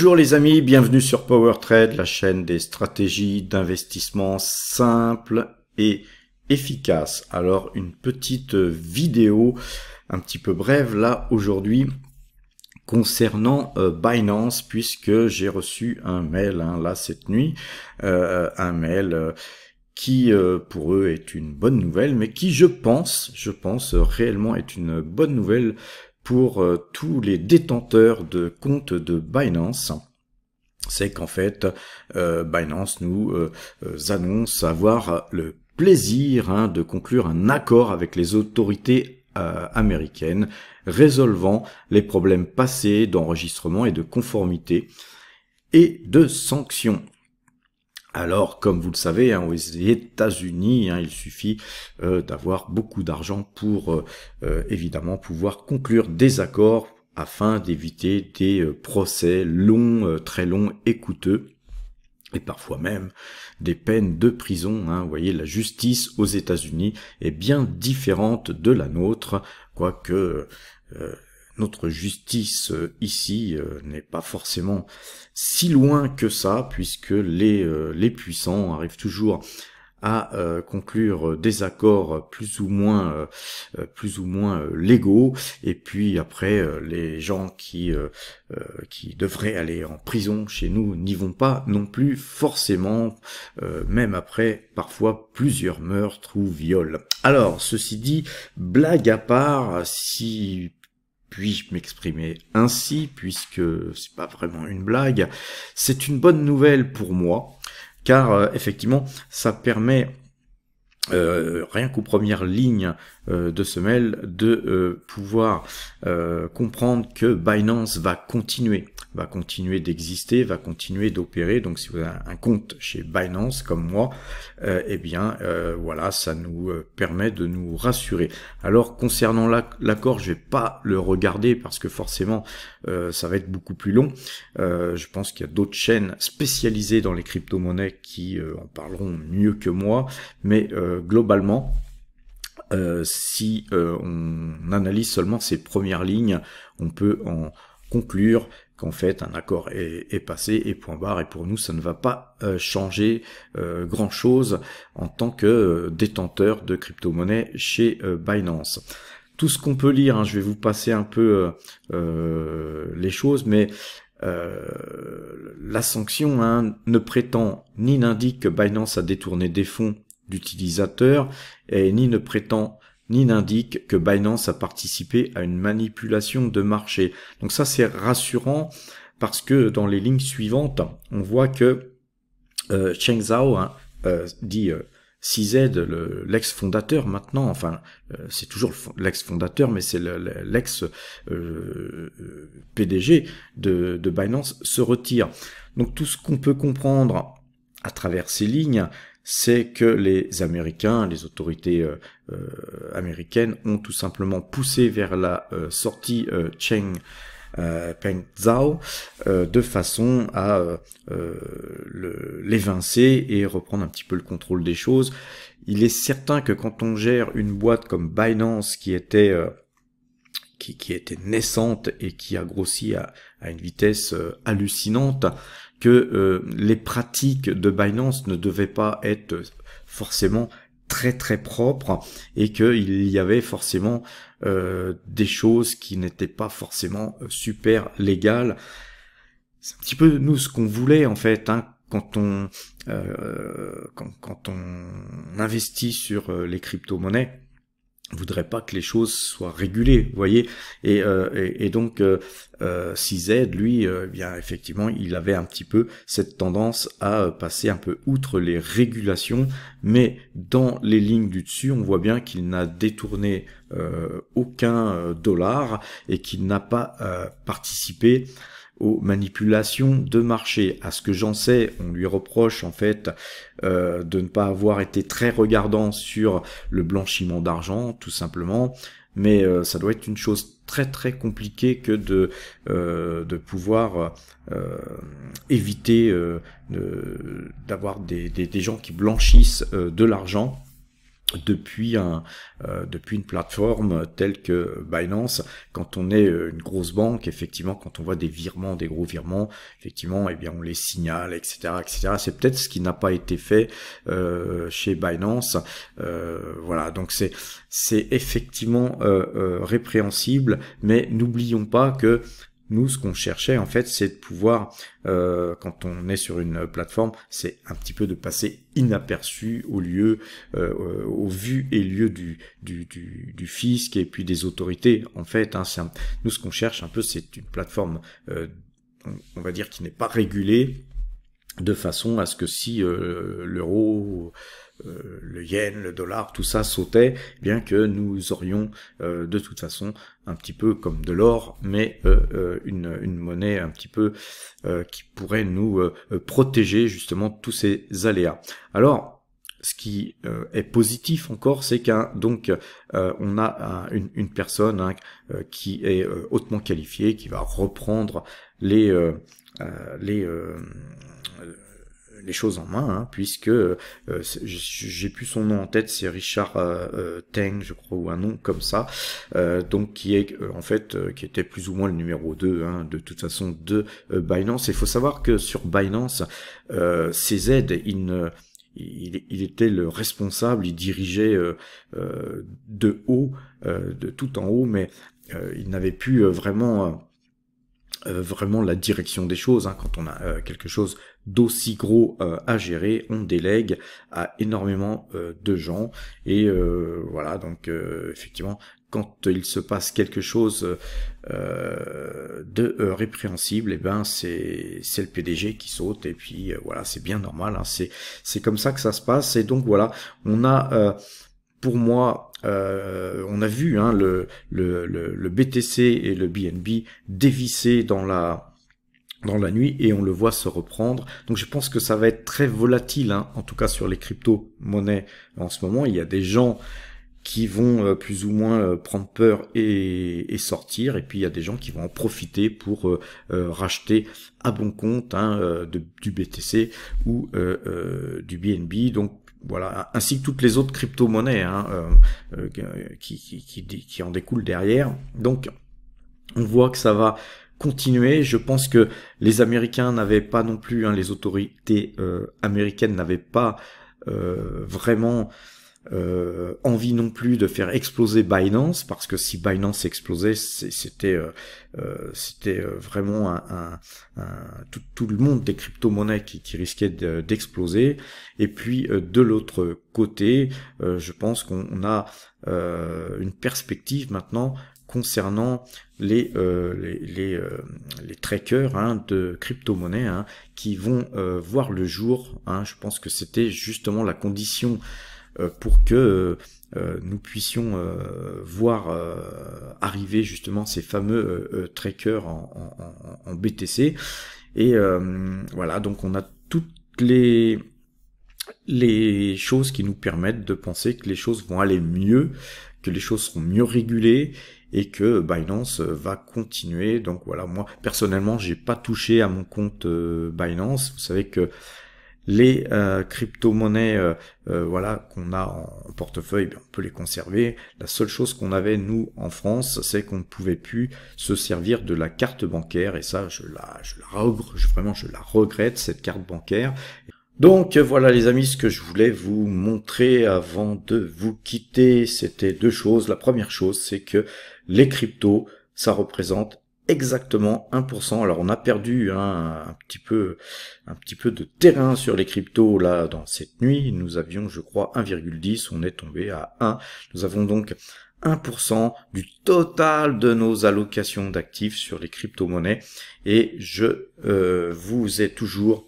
Bonjour les amis, bienvenue sur Power Trade, la chaîne des stratégies d'investissement simples et efficaces. Alors une petite vidéo un petit peu brève là aujourd'hui concernant euh, Binance puisque j'ai reçu un mail hein, là cette nuit, euh, un mail euh, qui pour eux est une bonne nouvelle, mais qui je pense, je pense réellement est une bonne nouvelle pour euh, tous les détenteurs de comptes de Binance c'est qu'en fait, euh, Binance nous euh, annonce avoir le plaisir hein, de conclure un accord avec les autorités américaines résolvant les problèmes passés d'enregistrement et de conformité et de sanctions alors, comme vous le savez, hein, aux États-Unis, hein, il suffit euh, d'avoir beaucoup d'argent pour euh, euh, évidemment pouvoir conclure des accords afin d'éviter des procès longs, très longs et coûteux et parfois même des peines de prison. Hein. Vous voyez, la justice aux États-Unis est bien différente de la nôtre, quoique notre justice euh, ici euh, n'est pas forcément si loin que ça, puisque les, euh, les puissants arrivent toujours à conclure des accords plus ou moins plus ou moins légaux et puis après les gens qui qui devraient aller en prison chez nous n'y vont pas non plus forcément même après parfois plusieurs meurtres ou viols alors ceci dit blague à part si puis-je m'exprimer ainsi, puisque c'est pas vraiment une blague, c'est une bonne nouvelle pour moi, car euh, effectivement, ça permet, euh, rien qu'aux premières lignes euh, de semelle de euh, pouvoir euh, comprendre que Binance va continuer va continuer d'exister, va continuer d'opérer. Donc si vous avez un compte chez Binance comme moi, euh, eh bien voilà, ça nous permet de nous rassurer. Alors concernant l'accord, je vais pas le regarder parce que forcément ça va être beaucoup plus long. je pense qu'il y a d'autres chaînes spécialisées dans les crypto-monnaies qui en parleront mieux que moi, mais globalement euh, si euh, on analyse seulement ces premières lignes, on peut en conclure qu'en fait un accord est, passé et point barre et pour nous ça ne va pas euh, changer grand chose en tant que détenteur de crypto-monnaie chez Binance. Tout ce qu'on peut lire, hein, je vais vous passer un peu les choses, mais la sanction hein, ne prétend ni n'indique que Binance a détourné des fonds d'utilisateurs et ni ne prétend ni n'indique que Binance a participé à une manipulation de marché. Donc ça c'est rassurant parce que dans les lignes suivantes, on voit que euh, Cheng Zhao hein, euh, dit euh, CZ, l'ex-fondateur maintenant, enfin, euh, c'est toujours l'ex-fondateur, mais c'est l'ex-PDG de, de Binance, se retire. Donc tout ce qu'on peut comprendre à travers ces lignes, c'est que les Américains, les autorités euh, euh, américaines ont tout simplement poussé vers la euh, sortie Cheng Peng Zhao de façon à l'évincer et reprendre un petit peu le contrôle des choses. Il est certain que quand on gère une boîte comme Binance qui était qui, qui, était naissante et qui a grossi à, à une vitesse hallucinante, que euh, les pratiques de Binance ne devaient pas être forcément très très propres et qu'il y avait forcément euh, des choses qui n'étaient pas forcément euh, super légales. C'est un petit peu nous ce qu'on voulait en fait hein, quand on quand, quand on investit sur les crypto-monnaies voudrait pas que les choses soient régulées, vous voyez. Et, euh, donc euh, euh Z, lui, euh, eh bien effectivement, il avait un petit peu cette tendance à passer un peu outre les régulations, mais dans les lignes du dessus, on voit bien qu'il n'a détourné aucun dollar et qu'il n'a pas participé aux manipulations de marché. À ce que j'en sais, on lui reproche en fait euh, de ne pas avoir été très regardant sur le blanchiment d'argent, tout simplement. Mais euh, ça doit être une chose très très compliquée que de euh, de pouvoir éviter d'avoir des, des, des, gens qui blanchissent de l'argent depuis euh, depuis une plateforme telle que Binance quand on est euh, une grosse banque effectivement quand on voit des virements des gros virements effectivement eh bien on les signale etc etc c'est peut-être ce qui n'a pas été fait euh, chez Binance voilà donc c'est c'est effectivement répréhensible mais n'oublions pas que nous, ce qu'on cherchait en fait, c'est de pouvoir, euh, quand on est sur une plateforme, c'est un petit peu de passer inaperçu au lieu, euh, euh au vu et lieu du, du, du, fisc et puis des autorités. En fait, hein, nous, ce qu'on cherche un peu, c'est une plateforme, euh, on va dire, qui n'est pas régulée de façon à ce que si euh, l'euro, euh, le yen, le dollar, tout ça sautait, eh bien que nous aurions euh, de toute façon un petit peu comme de l'or, mais une, une, monnaie un petit peu qui pourrait nous protéger justement tous ces aléas. Alors, ce qui est positif encore, c'est qu'un donc on a une, une, personne hein, qui est hautement qualifiée, qui va reprendre les les euh, les choses en main, hein, puisque euh, j'ai plus son nom en tête, c'est Richard euh, euh Teng, je crois, ou un nom comme ça, donc qui est en fait qui était plus ou moins le numéro 2, hein, de toute façon de Binance. Il faut savoir que sur Binance, ces aides, il il, était le responsable, il dirigeait de haut, de tout en haut, mais il n'avait plus vraiment vraiment la direction des choses. Hein, quand on a quelque chose d'aussi gros à euh, gérer, on délègue à énormément euh, de gens. Et euh, voilà, donc effectivement, quand il se passe quelque chose de répréhensible, et eh ben c'est c'est le PDG qui saute et puis voilà, c'est bien normal. Hein. c'est c'est comme ça que ça se passe. Et donc voilà, on a pour moi, on a vu hein, le, le, le, le, BTC et le BNB dévisser dans la dans la nuit et on le voit se reprendre. Donc je pense que ça va être très volatile, hein. en tout cas sur les crypto-monnaies en ce moment. Il y a des gens qui vont euh, plus ou moins euh, prendre peur et, sortir, et puis il y a des gens qui vont en profiter pour euh, racheter à bon compte hein, du BTC ou du BNB. Donc voilà, ainsi que toutes les autres crypto-monnaies hein, qui en découlent derrière. Donc on voit que ça va continuer. Je pense que les Américains n'avaient pas non plus, hein, les autorités euh, américaines n'avaient pas euh, vraiment euh, envie non plus de faire exploser Binance parce que si Binance explosait, c'était c'était vraiment un, tout, le monde des crypto-monnaies qui, risquait d'exploser. Et puis de l'autre côté, je pense qu'on a une perspective maintenant concernant les, euh, les, les, euh, trackers hein, de crypto-monnaies hein, qui vont euh, voir le jour. Hein. je pense que c'était justement la condition pour que nous puissions voir arriver justement ces fameux trackers en, en, BTC. Et voilà, donc on a toutes les les choses qui nous permettent de penser que les choses vont aller mieux, que les choses seront mieux régulées et que Binance euh, va continuer. Donc voilà, moi personnellement, j'ai pas touché à mon compte euh, Binance. Vous savez que les euh, crypto-monnaies voilà, qu'on a en portefeuille, ben, on peut les conserver. La seule chose qu'on avait, nous, en France, c'est qu'on ne pouvait plus se servir de la carte bancaire. Et ça, je la, je vraiment, je la regrette, cette carte bancaire. Donc voilà les amis ce que je voulais vous montrer avant de vous quitter, c'était deux choses. La première chose c'est que les cryptos, ça représente exactement 1%. Alors on a perdu hein, un petit peu un petit peu de terrain sur les cryptos là dans cette nuit. Nous avions je crois 1,10, on est tombé à 1. Nous avons donc 1% du total de nos allocations d'actifs sur les crypto-monnaies et je euh, vous ai toujours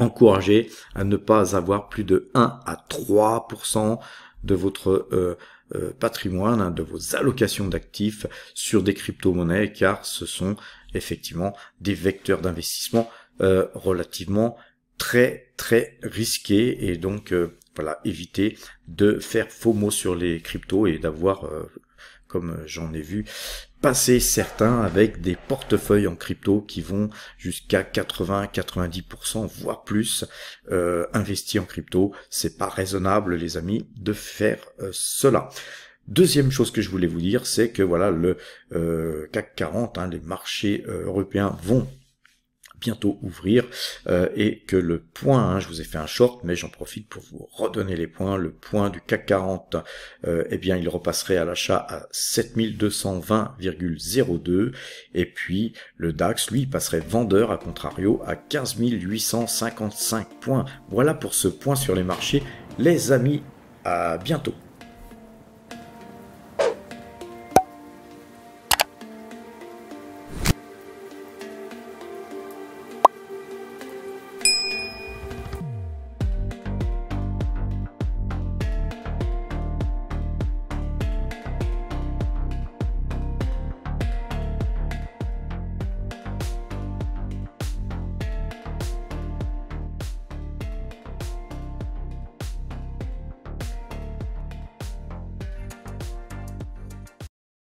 encouragé à ne pas avoir plus de 1 à 3% de votre euh, euh, patrimoine, hein, de vos allocations d'actifs sur des crypto-monnaies, car ce sont effectivement des vecteurs d'investissement euh, relativement très très risqués et donc voilà, éviter de faire faux mots sur les cryptos et d'avoir, comme j'en ai vu, passer certains avec des portefeuilles en crypto qui vont jusqu'à 80-90%, voire plus, euh, en crypto. C'est pas raisonnable, les amis, de faire euh, cela. Deuxième chose que je voulais vous dire, c'est que voilà le euh, CAC 40, hein, les marchés euh, européens vont bientôt ouvrir euh, et que le point, hein, je vous ai fait un short, mais j'en profite pour vous redonner les points. Le point du CAC 40, euh, eh bien, il repasserait à l'achat à 7220,02 et puis le DAX, lui, passerait vendeur à contrario à 15 855 points. Voilà pour ce point sur les marchés, les amis. À bientôt.